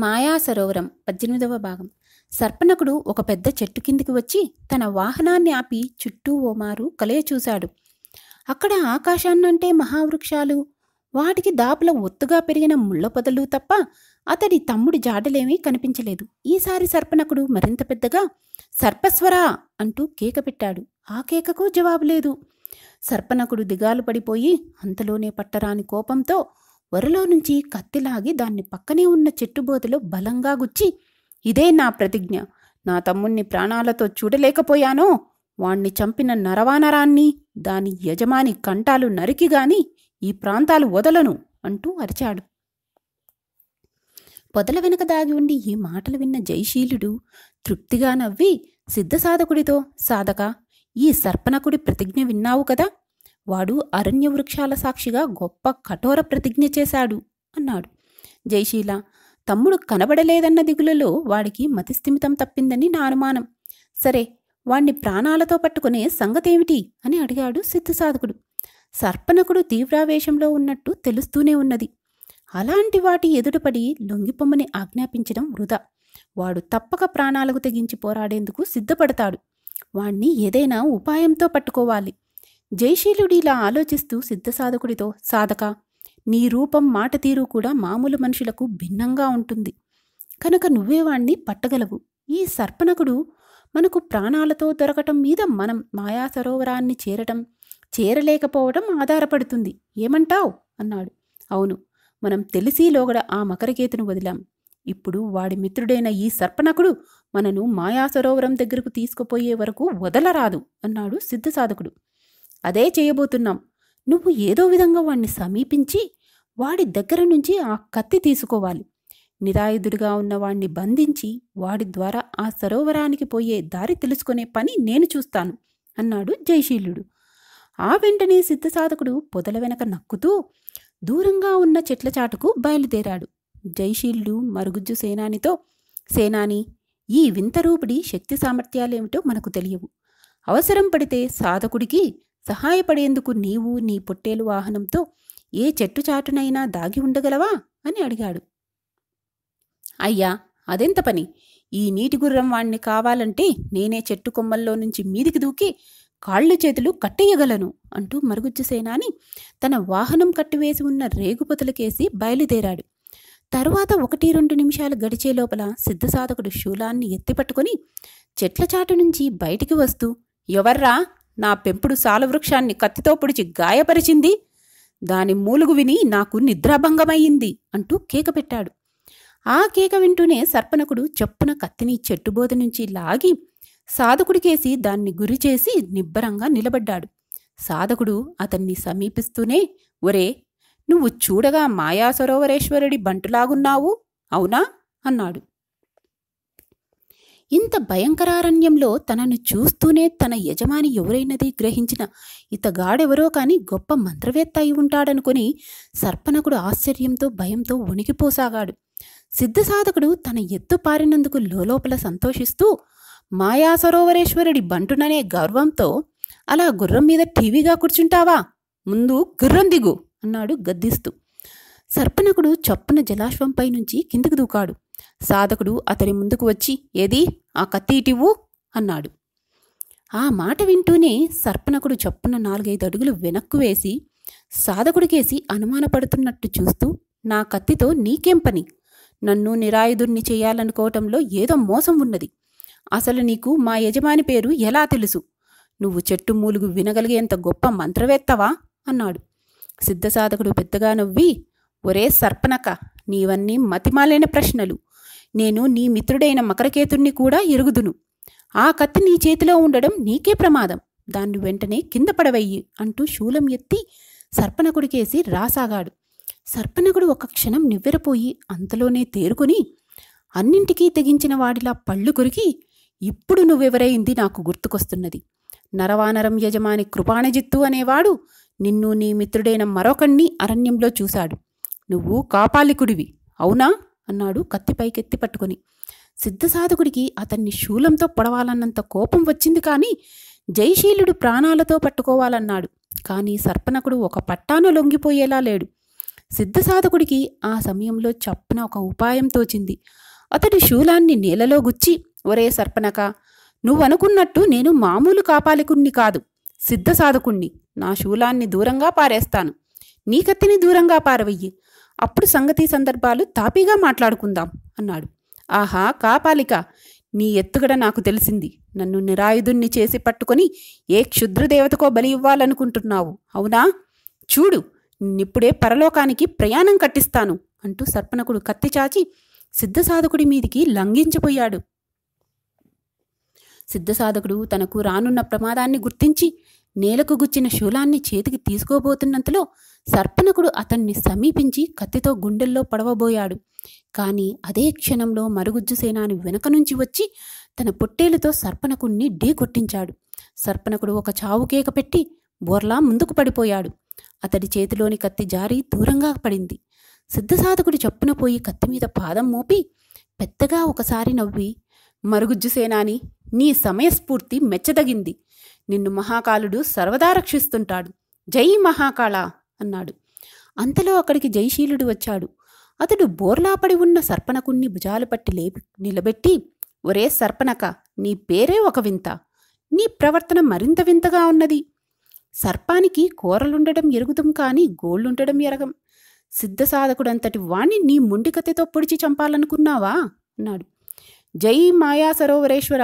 మాయా సరోవరం పద్దెనిమిదవ భాగం సర్పణకుడు ఒక పెద్ద చెట్టు కిందికి వచ్చి తన వాహనాన్ని ఆపి చుట్టూ ఓమారు కలయ చూశాడు అక్కడ ఆకాశాన్నంటే మహావృక్షాలు వాటికి దాపుల ఒత్తుగా పెరిగిన ముళ్ళ పొదలు తప్ప అతడి తమ్ముడి జాడలేమీ కనిపించలేదు ఈసారి సర్పణకుడు మరింత పెద్దగా సర్పస్వరా అంటూ కేక పెట్టాడు ఆ కేకకు జవాబు లేదు సర్పణకుడు దిగాలు పడిపోయి అంతలోనే పట్టరాని కోపంతో వరలో నుంచి కత్తిలాగి దాన్ని పక్కనే ఉన్న చెట్టుబోతలో బలంగా గుచ్చి ఇదే నా ప్రతిజ్ఞ నా తమ్ముణ్ణి ప్రాణాలతో చూడలేకపోయానో వాణ్ణి చంపిన నరవానరాన్ని దాని యజమాని కంటాలు నరికిగాని ఈ ప్రాంతాలు వదలను అంటూ అరిచాడు పొదల వెనుక దాగి ఉండి ఈ మాటలు విన్న జయశీలుడు తృప్తిగా నవ్వి సిద్ధసాధకుడితో సాధక ఈ సర్పణకుడి ప్రతిజ్ఞ విన్నావు కదా వాడు అరణ్య వృక్షాల సాక్షిగా గొప్ప కఠోర ప్రతిజ్ఞ చేశాడు అన్నాడు జయశీల తమ్ముడు కనబడలేదన్న దిగులలో వాడికి మతిస్థిమితం తప్పిందని నా అనుమానం సరే వాణ్ణి ప్రాణాలతో పట్టుకునే సంగతేమిటి అని అడిగాడు సిద్ధసాధకుడు సర్పణకుడు తీవ్రావేశంలో ఉన్నట్టు తెలుస్తూనే ఉన్నది అలాంటి వాటి ఎదుటపడి లొంగిపొమ్మని ఆజ్ఞాపించడం వృధా వాడు తప్పక ప్రాణాలకు తెగించి పోరాడేందుకు సిద్ధపడతాడు వాణ్ణి ఏదైనా ఉపాయంతో పట్టుకోవాలి జయశీలుడిలా ఆలోచిస్తూ సిద్ధసాధకుడితో సాధక నీ రూపం మాట తీరు కూడా మామూలు మనుషులకు భిన్నంగా ఉంటుంది కనుక నువ్వే వాణ్ణి పట్టగలవు ఈ సర్పణకుడు మనకు ప్రాణాలతో దొరకటం మీద మనం మాయా సరోవరాన్ని చేరటం చేరలేకపోవడం ఆధారపడుతుంది ఏమంటావు అన్నాడు అవును మనం తెలిసి లోగడ ఆ మకరకేతును వదిలాం ఇప్పుడు వాడి మిత్రుడైన ఈ సర్పణకుడు మనను మాయా సరోవరం దగ్గరకు తీసుకుపోయే వరకు వదలరాదు అన్నాడు సిద్ధసాధకుడు అదే చేయబోతున్నాం నువ్వు ఏదో విధంగా వాణ్ణి సమీపించి వాడి దగ్గర నుంచి ఆ కత్తి తీసుకోవాలి నిరాయుధుడిగా ఉన్న వాణ్ణి బంధించి వాడి ద్వారా ఆ సరోవరానికి పోయే దారి తెలుసుకునే పని నేను చూస్తాను అన్నాడు జయశీలుడు ఆ వెంటనే సిద్ధసాధకుడు పొదల వెనక నక్కుతూ దూరంగా ఉన్న చెట్ల చాటుకు బయలుదేరాడు జైశీలుడు మరుగుజ్జు సేనానితో సేనాని ఈ వింత రూపిడి శక్తి సామర్థ్యాలేమిటో మనకు తెలియవు అవసరం పడితే సాధకుడికి సహాయపడేందుకు నీవు నీ పొట్టేలు వాహనంతో ఏ చెట్టు చాటునైనా దాగి ఉండగలవా అని అడిగాడు అయ్యా అదెంత పని ఈ నీటి గుర్రం వాణ్ణి కావాలంటే నేనే చెట్టు కొమ్మల్లో నుంచి మీదికి దూకి కాళ్ళు చేతులు కట్టేయగలను అంటూ మరుగుజ్జు సేనాని తన వాహనం కట్టివేసి ఉన్న రేగుపొతలకేసి బయలుదేరాడు తరువాత ఒకటి రెండు నిమిషాలు గడిచే లోపల సిద్ధసాధకుడు శూలాన్ని ఎత్తిపట్టుకొని చెట్ల చాటు నుంచి బయటికి వస్తూ ఎవర్రా నా పెంపుడు సాలవృక్షాన్ని కత్తితో పొడిచి గాయపరిచింది దాని మూలుగు విని నాకు నిద్రాభంగమయ్యింది అంటూ కేక పెట్టాడు ఆ కేక వింటూనే సర్పనకుడు చెప్పున కత్తిని చెట్టుబోధ నుంచి లాగి సాధకుడికేసి దాన్ని గురిచేసి నిబ్బరంగా నిలబడ్డాడు సాధకుడు అతన్ని సమీపిస్తూనే ఒరే నువ్వు చూడగా మాయా సరోవరేశ్వరుడి బంటులాగున్నావు అవునా అన్నాడు ఇంత భయంకరారణ్యంలో తనను చూస్తూనే తన యజమాని ఎవరైనది గ్రహించిన ఇతగాడెవరో కాని గొప్ప మంత్రవేత్త అయి ఉంటాడనుకుని సర్పనకుడు ఆశ్చర్యంతో భయంతో వణికిపోసాగాడు సిద్ధసాధకుడు తన ఎత్తు పారినందుకు లోపల సంతోషిస్తూ మాయా సరోవరేశ్వరుడి బంటుననే గర్వంతో అలా గుర్రం మీద టీవీగా కూర్చుంటావా ముందు గుర్రం దిగు అన్నాడు గద్దిస్తూ సర్పనకుడు చప్పున జలాశ్వంపై నుంచి కిందికి దూకాడు సాధకుడు అతని ముందుకు వచ్చి ఏది ఆ కత్తి ఇటివ్వు అన్నాడు ఆ మాట వింటూనే సర్పనకుడు చప్పున నాలుగైదు అడుగులు వెనక్కు వేసి సాధకుడికేసి అనుమానపడుతున్నట్టు చూస్తూ నా కత్తితో నీకేం పని నన్ను నిరాయుధుణ్ణి చేయాలనుకోవటంలో ఏదో మోసం ఉన్నది అసలు నీకు మా యజమాని పేరు ఎలా తెలుసు నువ్వు చెట్టు మూలుగు వినగలిగేంత గొప్ప మంత్రవేత్తవా అన్నాడు సిద్ధసాధకుడు పెద్దగా నవ్వి ఒరే సర్పనక నీవన్నీ మతిమాలైన ప్రశ్నలు నేను నీ మిత్రుడైన మకరకేతుణ్ణి కూడా ఎరుగుదును ఆ కత్తి నీ చేతిలో ఉండడం నీకే ప్రమాదం దాన్ని వెంటనే కింద పడవయ్యి అంటూ శూలం ఎత్తి సర్పణకుడికేసి రాసాగాడు సర్పణకుడు ఒక క్షణం నివ్వెరపోయి అంతలోనే తేరుకొని అన్నింటికీ తెగించిన వాడిలా పళ్ళు కొరికి ఇప్పుడు నువ్వెవరైంది నాకు గుర్తుకొస్తున్నది నరవానరం యజమాని కృపాణజిత్తు అనేవాడు నిన్ను నీ మిత్రుడైన మరొకణ్ణి అరణ్యంలో చూశాడు నువ్వు కాపాలికుడివి అవునా అన్నాడు కత్తి పైకెత్తి పట్టుకొని సిద్ధసాధకుడికి అతన్ని శూలంతో పొడవాలన్నంత కోపం వచ్చింది కానీ జయశీలుడు ప్రాణాలతో పట్టుకోవాలన్నాడు కానీ సర్పనకుడు ఒక పట్టాను లొంగిపోయేలా లేడు సిద్ధసాధకుడికి ఆ సమయంలో చప్పున ఒక ఉపాయం తోచింది అతడు శూలాన్ని నేలలో గుచ్చి ఒరే సర్పనక నువ్వనుకున్నట్టు నేను మామూలు కాపాలికుణ్ణి కాదు సిద్ధసాధకుణ్ణి నా శూలాన్ని దూరంగా పారేస్తాను నీ కత్తిని దూరంగా పారవయ్యి అప్పుడు సంగతి సందర్భాలు తాపీగా మాట్లాడుకుందాం అన్నాడు ఆహా కాపాలిక నీ ఎత్తుగడ నాకు తెలిసింది నన్ను నిరాయుధుణ్ణి చేసి పట్టుకొని ఏ క్షుద్రదేవతకో బలి ఇవ్వాలనుకుంటున్నావు అవునా చూడు నిప్పుడే పరలోకానికి ప్రయాణం కట్టిస్తాను అంటూ సర్పణకుడు కత్తి చాచి సిద్ధసాధకుడి మీదికి లంఘించిపోయాడు సిద్ధసాధకుడు తనకు రానున్న ప్రమాదాన్ని గుర్తించి నేలకు గుచ్చిన శూలాన్ని చేతికి తీసుకోబోతున్నంతలో సర్పణకుడు అతన్ని సమీపించి కత్తితో గుండెల్లో పడవబోయాడు కానీ అదే క్షణంలో మరుగుజ్జు సేనాని వెనక నుంచి వచ్చి తన పొట్టేలుతో సర్పణకుణ్ణి కొట్టించాడు సర్పణకుడు ఒక చావు కేక పెట్టి బోర్లా ముందుకు పడిపోయాడు అతడి చేతిలోని కత్తి జారి దూరంగా పడింది సిద్ధసాధకుడు చప్పున పోయి కత్తి మీద పాదం మోపి పెద్దగా ఒకసారి నవ్వి మరుగుజ్జు సేనాని నీ సమయస్ఫూర్తి మెచ్చదగింది నిన్ను మహాకాలుడు సర్వదా రక్షిస్తుంటాడు జై మహాకాళ అన్నాడు అంతలో అక్కడికి జయశీలుడు వచ్చాడు అతడు బోర్లాపడి ఉన్న సర్పణకుణ్ణి భుజాలు పట్టి లేపి నిలబెట్టి ఒరే సర్పణక నీ పేరే ఒక వింత నీ ప్రవర్తన మరింత వింతగా ఉన్నది సర్పానికి కూరలుండడం ఎరుగుతాం కానీ గోళ్ళుండడం ఎరగం సిద్ధసాధకుడంతటి వాణ్ణి నీ ముండికతెతో పొడిచి చంపాలనుకున్నావా అన్నాడు జై మాయా సరోవరేశ్వర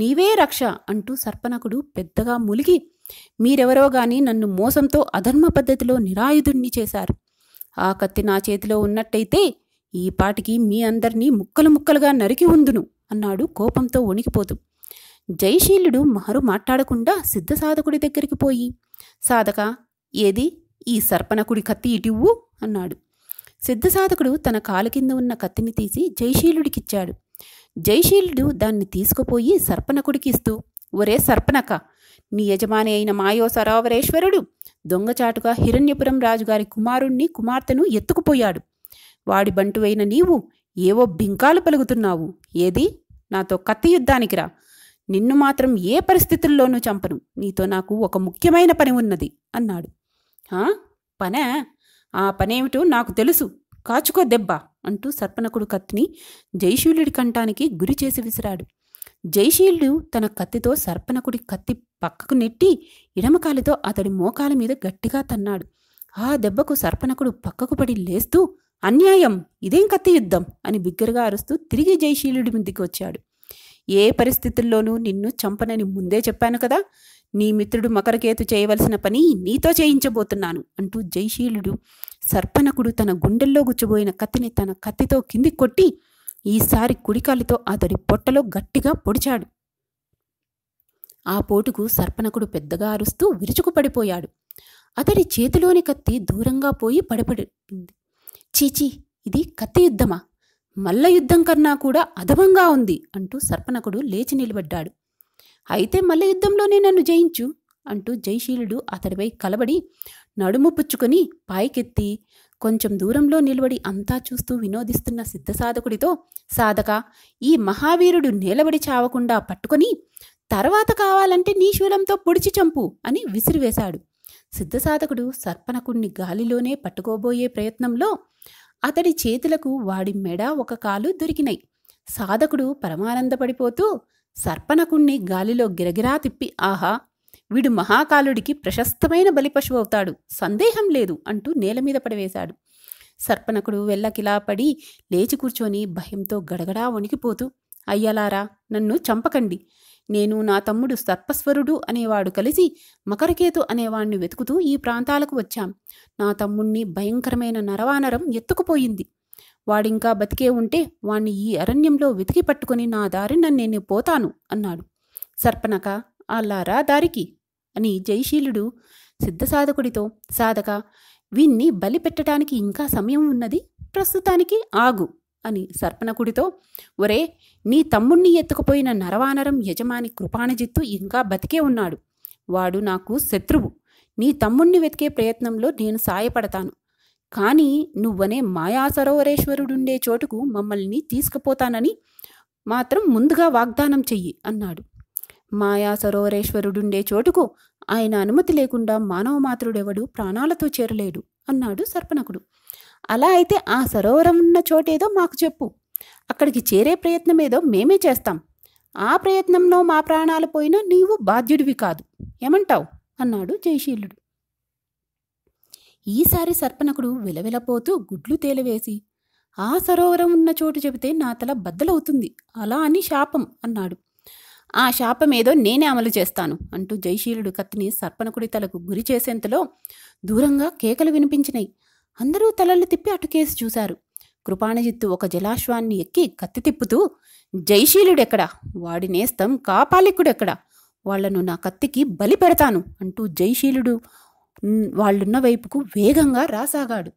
నీవే రక్ష అంటూ సర్పనకుడు పెద్దగా ములిగి మీరెవరో గాని నన్ను మోసంతో అధర్మ పద్ధతిలో నిరాయుధుణ్ణి చేశారు ఆ కత్తి నా చేతిలో ఉన్నట్టయితే ఈ పాటికి మీ అందరినీ ముక్కలు ముక్కలుగా నరికి ఉందును అన్నాడు కోపంతో వణికిపోదు జయశీలుడు మహరు మాట్లాడకుండా సిద్ధ సాధకుడి దగ్గరికి పోయి సాధక ఏది ఈ సర్పనకుడి కత్తి ఇటివ్వు అన్నాడు సిద్ధసాధకుడు తన కాలు కింద ఉన్న కత్తిని తీసి జయశీలుడికిచ్చాడు జైశీలుడు దాన్ని తీసుకుపోయి సర్పనకుడికి ఇస్తూ ఒరే సర్పనక నీ యజమాని అయిన మాయో సరోవరేశ్వరుడు దొంగచాటుగా హిరణ్యపురం రాజుగారి కుమారుణ్ణి కుమార్తెను ఎత్తుకుపోయాడు వాడి బంటువైన నీవు ఏవో బింకాలు పలుకుతున్నావు ఏది నాతో కత్తి యుద్ధానికి రా నిన్ను మాత్రం ఏ పరిస్థితుల్లోనూ చంపను నీతో నాకు ఒక ముఖ్యమైన పని ఉన్నది అన్నాడు పనే ఆ పనేమిటో నాకు తెలుసు కాచుకో దెబ్బ అంటూ సర్పనకుడు కత్తిని జైశీలుడి కంఠానికి గురి చేసి విసిరాడు జైశీలుడు తన కత్తితో సర్పనకుడి కత్తి పక్కకు నెట్టి ఇడమకాలితో అతడి మోకాల మీద గట్టిగా తన్నాడు ఆ దెబ్బకు సర్పనకుడు పక్కకు పడి లేస్తూ అన్యాయం ఇదేం కత్తి యుద్ధం అని బిగ్గరగా అరుస్తూ తిరిగి జైశీలుడి ముందుకు వచ్చాడు ఏ పరిస్థితుల్లోనూ నిన్ను చంపనని ముందే చెప్పాను కదా నీ మిత్రుడు మకరకేతు చేయవలసిన పని నీతో చేయించబోతున్నాను అంటూ జయశీలుడు సర్పనకుడు తన గుండెల్లో గుచ్చబోయిన కత్తిని తన కత్తితో కింది కొట్టి ఈసారి కుడికాలితో అతడి పొట్టలో గట్టిగా పొడిచాడు ఆ పోటుకు సర్పనకుడు పెద్దగా అరుస్తూ విరుచుకుపడిపోయాడు అతడి చేతిలోని కత్తి దూరంగా పోయి పడిపడింది చీచీ ఇది కత్తి యుద్ధమా మల్ల యుద్ధం కన్నా కూడా అధమంగా ఉంది అంటూ సర్పనకుడు లేచి నిలబడ్డాడు అయితే మల్ల యుద్ధంలోనే నన్ను జయించు అంటూ జయశీలుడు అతడిపై కలబడి నడుము పుచ్చుకొని పైకెత్తి కొంచెం దూరంలో నిలబడి అంతా చూస్తూ వినోదిస్తున్న సిద్ధసాధకుడితో సాధక ఈ మహావీరుడు నిలబడి చావకుండా పట్టుకొని తర్వాత కావాలంటే నీ శూలంతో పొడిచి చంపు అని విసిరివేశాడు సిద్ధసాధకుడు సర్పణకుణ్ణి గాలిలోనే పట్టుకోబోయే ప్రయత్నంలో అతడి చేతులకు వాడి మెడ ఒక కాలు దొరికినాయి సాధకుడు పరమానందపడిపోతూ సర్పనకుణ్ణి గాలిలో గిరగిరా తిప్పి ఆహా వీడు మహాకాలుడికి ప్రశస్తమైన బలిపశువు అవుతాడు సందేహం లేదు అంటూ నేల మీద పడవేశాడు సర్పనకుడు వెళ్ళకిలా పడి లేచి కూర్చొని భయంతో గడగడా వణికిపోతూ అయ్యలారా నన్ను చంపకండి నేను నా తమ్ముడు సర్పస్వరుడు అనేవాడు కలిసి మకరకేతు అనేవాణ్ణి వెతుకుతూ ఈ ప్రాంతాలకు వచ్చాం నా తమ్ముణ్ణి భయంకరమైన నరవానరం ఎత్తుకుపోయింది వాడింకా బతికే ఉంటే వాణ్ణి ఈ అరణ్యంలో వెతికి పట్టుకుని నా దారిన నేను పోతాను అన్నాడు సర్పనక అల్లారా దారికి అని జయశీలుడు సిద్ధసాధకుడితో సాధక వీన్ని బలిపెట్టడానికి ఇంకా సమయం ఉన్నది ప్రస్తుతానికి ఆగు అని సర్పణకుడితో ఒరే నీ తమ్ముణ్ణి ఎత్తుకుపోయిన నరవానరం యజమాని కృపాణజిత్తు ఇంకా బతికే ఉన్నాడు వాడు నాకు శత్రువు నీ తమ్ముణ్ణి వెతికే ప్రయత్నంలో నేను సాయపడతాను కానీ నువ్వనే మాయా సరోవరేశ్వరుడుండే చోటుకు మమ్మల్ని తీసుకుపోతానని మాత్రం ముందుగా వాగ్దానం చెయ్యి అన్నాడు మాయా సరోవరేశ్వరుడుండే చోటుకు ఆయన అనుమతి లేకుండా మానవ మాతృడెవడు ప్రాణాలతో చేరలేడు అన్నాడు సర్పణకుడు అలా అయితే ఆ సరోవరం ఉన్న చోటేదో మాకు చెప్పు అక్కడికి చేరే ప్రయత్నమేదో మేమే చేస్తాం ఆ ప్రయత్నంలో మా ప్రాణాలు పోయినా నీవు బాధ్యుడివి కాదు ఏమంటావు అన్నాడు జయశీలుడు ఈసారి సర్పనకుడు విలవిలపోతూ గుడ్లు తేలివేసి ఆ సరోవరం ఉన్న చోటు చెబితే నా తల బద్దలవుతుంది అలా అని శాపం అన్నాడు ఆ శాపమేదో నేనే అమలు చేస్తాను అంటూ జయశీలుడు కత్తిని సర్పనకుడి తలకు గురి చేసేంతలో దూరంగా కేకలు వినిపించినాయి అందరూ తలలు తిప్పి అటుకేసి చూశారు కృపాణజిత్తు ఒక జలాశ్వాన్ని ఎక్కి కత్తి తిప్పుతూ జైశీలుడెక్కడా వాడి నేస్తం కాపాలికుడెక్కడా వాళ్లను నా కత్తికి బలి పెడతాను అంటూ జైశీలుడు వాళ్ళున్న వైపుకు వేగంగా రాసాగాడు